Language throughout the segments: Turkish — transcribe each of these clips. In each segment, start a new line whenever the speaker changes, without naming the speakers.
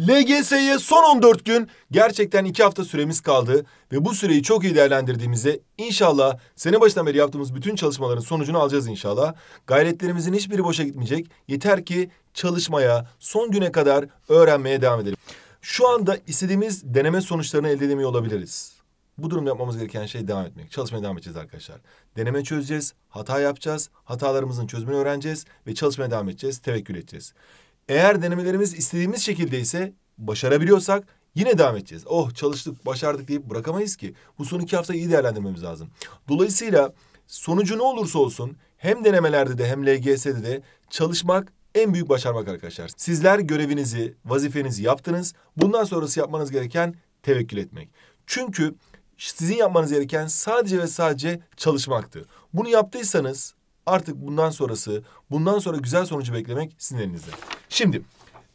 LGS'ye son 14 gün gerçekten 2 hafta süremiz kaldı ve bu süreyi çok iyi değerlendirdiğimizde inşallah sene başından beri yaptığımız bütün çalışmaların sonucunu alacağız inşallah. Gayretlerimizin hiçbiri boşa gitmeyecek. Yeter ki çalışmaya, son güne kadar öğrenmeye devam edelim. Şu anda istediğimiz deneme sonuçlarını elde edemiyor olabiliriz. Bu durumda yapmamız gereken şey devam etmek. Çalışmaya devam edeceğiz arkadaşlar. Deneme çözeceğiz, hata yapacağız, hatalarımızın çözümünü öğreneceğiz ve çalışmaya devam edeceğiz, tevekkül edeceğiz. Eğer denemelerimiz istediğimiz şekilde ise başarabiliyorsak yine devam edeceğiz. Oh çalıştık, başardık deyip bırakamayız ki. Bu son iki haftayı iyi değerlendirmemiz lazım. Dolayısıyla sonucu ne olursa olsun hem denemelerde de hem LGS'de de çalışmak en büyük başarmak arkadaşlar. Sizler görevinizi, vazifenizi yaptınız. Bundan sonrası yapmanız gereken tevekkül etmek. Çünkü sizin yapmanız gereken sadece ve sadece çalışmaktı. Bunu yaptıysanız Artık bundan sonrası, bundan sonra güzel sonucu beklemek sizin elinizde. Şimdi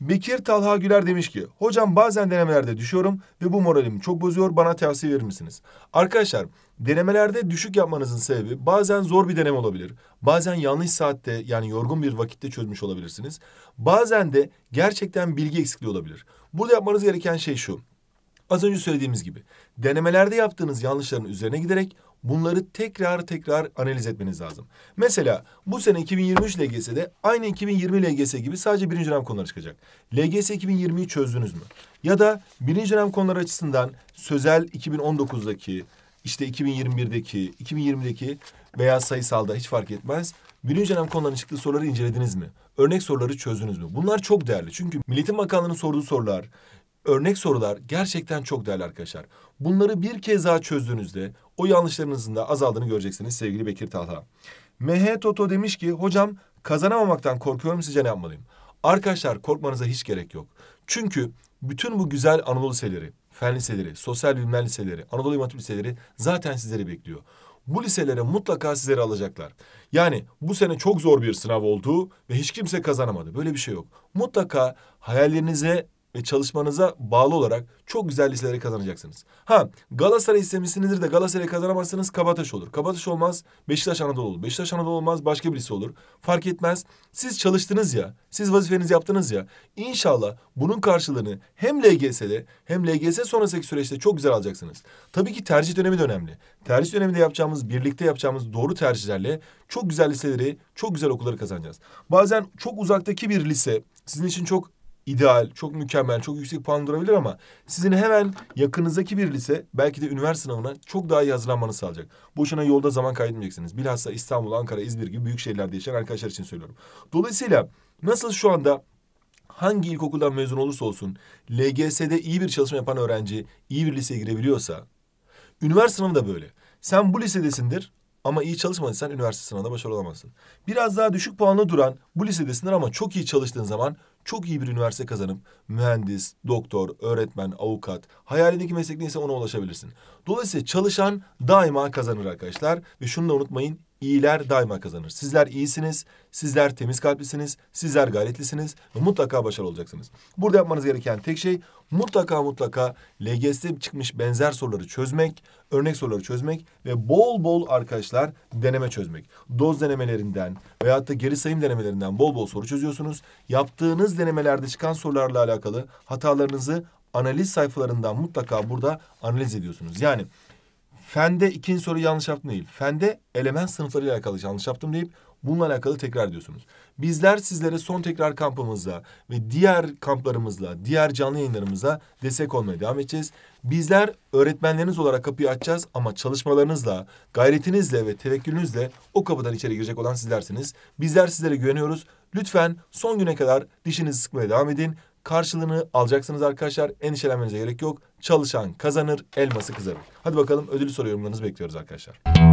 Bekir Talha Güler demiş ki hocam bazen denemelerde düşüyorum ve bu moralimi çok bozuyor bana tavsiye verir misiniz? Arkadaşlar denemelerde düşük yapmanızın sebebi bazen zor bir deneme olabilir. Bazen yanlış saatte yani yorgun bir vakitte çözmüş olabilirsiniz. Bazen de gerçekten bilgi eksikliği olabilir. Burada yapmanız gereken şey şu. Az önce söylediğimiz gibi denemelerde yaptığınız yanlışların üzerine giderek Bunları tekrar tekrar analiz etmeniz lazım. Mesela bu sene 2023 LGS'de aynı 2020 LGS gibi sadece birinci dönem konuları çıkacak. LGS 2020'yi çözdünüz mü? Ya da birinci dönem konular açısından sözel 2019'daki, işte 2021'deki, 2020'deki veya sayısalda hiç fark etmez. Birinci dönem konularının çıktığı soruları incelediniz mi? Örnek soruları çözdünüz mü? Bunlar çok değerli. Çünkü Milletin Bakanlığı'nın sorduğu sorular, örnek sorular gerçekten çok değerli arkadaşlar. Bunları bir kez daha çözdüğünüzde o yanlışlarınızın da azaldığını göreceksiniz sevgili Bekir Tahta. MH Toto demiş ki hocam kazanamamaktan korkuyorum sizce ne yapmalıyım? Arkadaşlar korkmanıza hiç gerek yok. Çünkü bütün bu güzel Anadolu liseleri, fen liseleri, sosyal bilimler liseleri, Anadolu İmatip liseleri zaten sizleri bekliyor. Bu liselere mutlaka sizleri alacaklar. Yani bu sene çok zor bir sınav oldu ve hiç kimse kazanamadı. Böyle bir şey yok. Mutlaka hayallerinize e, çalışmanıza bağlı olarak çok güzel liselere kazanacaksınız. Ha Galatasaray istemişsinizdir de Galatasaray kazanamazsanız Kabataş olur. Kabataş olmaz Beşiktaş Anadolu olur. Beşiktaş Anadolu olmaz başka birisi olur. Fark etmez. Siz çalıştınız ya. Siz vazifenizi yaptınız ya. İnşallah bunun karşılığını hem LGS'de hem LGS sonrasındaki süreçte çok güzel alacaksınız. Tabii ki tercih dönemi de önemli. Tercih döneminde yapacağımız, birlikte yapacağımız doğru tercihlerle çok güzel liseleri, çok güzel okulları kazanacağız. Bazen çok uzaktaki bir lise sizin için çok ideal, çok mükemmel, çok yüksek puan durabilir ama sizin hemen yakınızdaki bir lise belki de üniversite sınavına çok daha iyi hazırlanmanızı sağlayacak. Boşuna yolda zaman kaybetmeyeceksiniz. Bilhassa İstanbul, Ankara, İzmir gibi büyük şehirlerde yaşayan arkadaşlar için söylüyorum. Dolayısıyla nasıl şu anda hangi ilkokuldan mezun olursa olsun LGS'de iyi bir çalışma yapan öğrenci iyi bir liseye girebiliyorsa üniversite sınavı da böyle. Sen bu lisedesindir ama iyi çalışmadıysan üniversite sınavında başarılı olamazsın. Biraz daha düşük puanla duran bu lisedesinler ama çok iyi çalıştığın zaman çok iyi bir üniversite kazanıp mühendis, doktor, öğretmen, avukat, hayalindeki meslek neyse ona ulaşabilirsin. Dolayısıyla çalışan daima kazanır arkadaşlar ve şunu da unutmayın iyiler daima kazanır. Sizler iyisiniz, sizler temiz kalplisiniz, sizler gayretlisiniz ve mutlaka başarılı olacaksınız. Burada yapmanız gereken tek şey mutlaka mutlaka LGS'de çıkmış benzer soruları çözmek, örnek soruları çözmek ve bol bol arkadaşlar deneme çözmek. Doz denemelerinden veyahut da geri sayım denemelerinden bol bol soru çözüyorsunuz. Yaptığınız denemelerde çıkan sorularla alakalı hatalarınızı analiz sayfalarından mutlaka burada analiz ediyorsunuz. Yani Fende ikinci soru yanlış yaptım değil. Fende element sınıflarıyla alakalı yanlış yaptım deyip bununla alakalı tekrar diyorsunuz. Bizler sizlere son tekrar kampımızla ve diğer kamplarımızla, diğer canlı yayınlarımıza destek olmaya devam edeceğiz. Bizler öğretmenleriniz olarak kapıyı açacağız ama çalışmalarınızla, gayretinizle ve tevekkülünüzle o kapıdan içeri girecek olan sizlersiniz. Bizler sizlere güveniyoruz. Lütfen son güne kadar dişinizi sıkmaya devam edin. Karşılığını alacaksınız arkadaşlar. Endişelenmenize gerek yok. Çalışan kazanır, elması kızarır. Hadi bakalım ödülü soru yorumlarınızı bekliyoruz arkadaşlar.